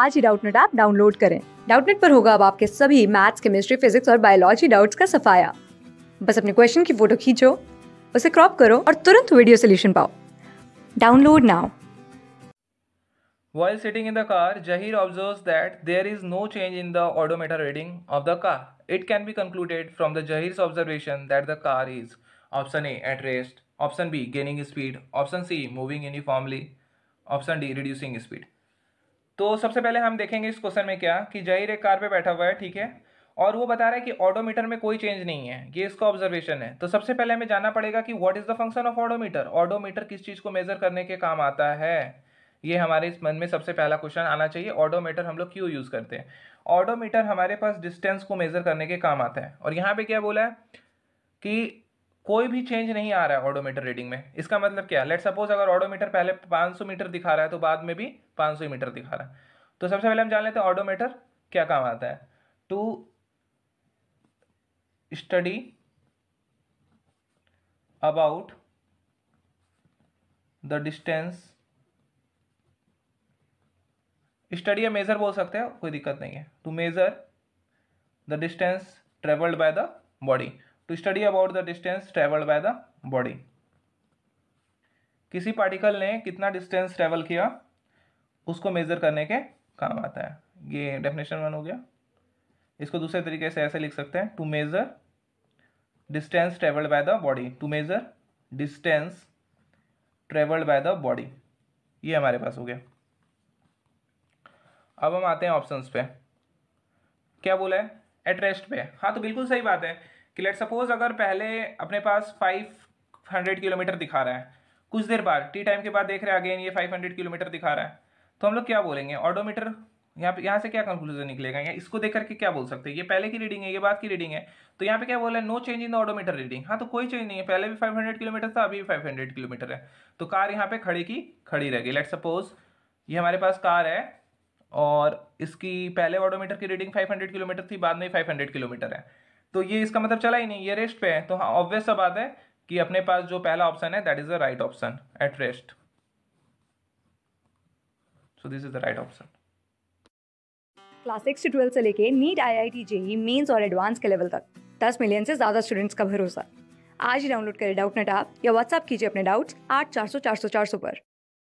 आज ही Doubtnut app download करें डाउटनेट पर होगा अब आपके सभी मैथ्स केमिस्ट्री फिजिक्स और बायोलॉजी डाउट्स का सफाया बस अपने क्वेश्चन की फोटो खींचो उसे क्रॉप करो और तुरंत वीडियो सोल्यूशन पाओ download now While sitting in the car, Jahir observes that there is no change in the odometer reading of the car. It can be concluded from the Jahir's observation that the car is option A at rest, option B gaining speed, option C moving uniformly, option D reducing speed. तो सबसे पहले हम देखेंगे इस question में क्या कि जहीर एक कार पे बैठा हुआ है ठीक है और वो बता रहा है कि ऑडोमीटर में कोई चेंज नहीं है ये इसका ऑब्जर्वेशन है तो सबसे पहले हमें जानना पड़ेगा कि what is the function of odometer odometer किस चीज़ को मेजर करने के काम आता है ये हमारे इस मन में सबसे पहला क्वेश्चन आना चाहिए ऑडोमीटर हम लोग क्यों यूज़ करते हैं ऑडोमीटर हमारे पास डिस्टेंस को मेज़र करने के काम आता है और यहाँ पे क्या बोला है कि कोई भी चेंज नहीं आ रहा है ऑडोमीटर रीडिंग में इसका मतलब क्या है लेट सपोज अगर ऑडोमीटर पहले 500 मीटर दिखा रहा है तो बाद में भी 500 मीटर दिखा रहा है तो सबसे पहले हम जान लेते हैं ऑडोमीटर क्या काम आता है to study about the distance study या मेजर बोल सकते हैं कोई दिक्कत नहीं है to measure the distance travelled by the body to study about the distance travelled by the body किसी पार्टिकल ने कितना डिस्टेंस ट्रेवल किया उसको मेज़र करने के काम आता है ये डेफिनेशन वन हो गया इसको दूसरे तरीके से ऐसे लिख सकते हैं to measure distance travelled by the body to measure distance travelled by the body ये हमारे पास हो गया अब हम आते हैं ऑप्शंस पे क्या बोला है एट रेस्ट पे हाँ तो बिल्कुल सही बात है कि लेट सपोज अगर पहले अपने पास फाइव हंड्रेड किलोमीटर दिखा रहा है कुछ देर बाद टी टाइम के बाद देख रहे हैं अगेन ये फाइव हंड्रेड किलोमीटर दिखा रहा है तो हम लोग क्या बोलेंगे ऑडोमीटर यहाँ पे यहाँ से क्या कंक्लूजन निकलेगा या इसको देख करके क्या बोल सकते हैं ये पहले की रीडिंग है ये बाद की रीडिंग है तो यहाँ पे क्या बोला है no change in the odometer reading हाँ तो कोई चेंज नहीं है पहले भी 500 किलोमीटर था अभी भी 500 किलोमीटर है तो कार यहाँ पे खड़ी की खड़ी रहेगी लेट सपोज ये हमारे पास कार है और इसकी पहले ऑडोमीटर की रीडिंग हंड्रेड किलोमीटर थी बाद में हंड्रेड किलोमीटर है तो ये इसका मतलब चला ही नहीं ये रेस्ट पे है तो हाँ ऑब्वियस सा बात है कि अपने पास जो पहला ऑप्शन है that is the right option at rest so this is the right option class six से ट्वेल्व से लेके NEET I I T JEE mains और एडवांस के लेवल तक दस मिलियन से ज़्यादा स्टूडेंट्स का भरोसा आज ही डाउनलोड करें डाउट नेट ऐप या व्हाट्सएप कीजिए अपने डाउट्स आठ चार सौ चार सौ चार सौ पर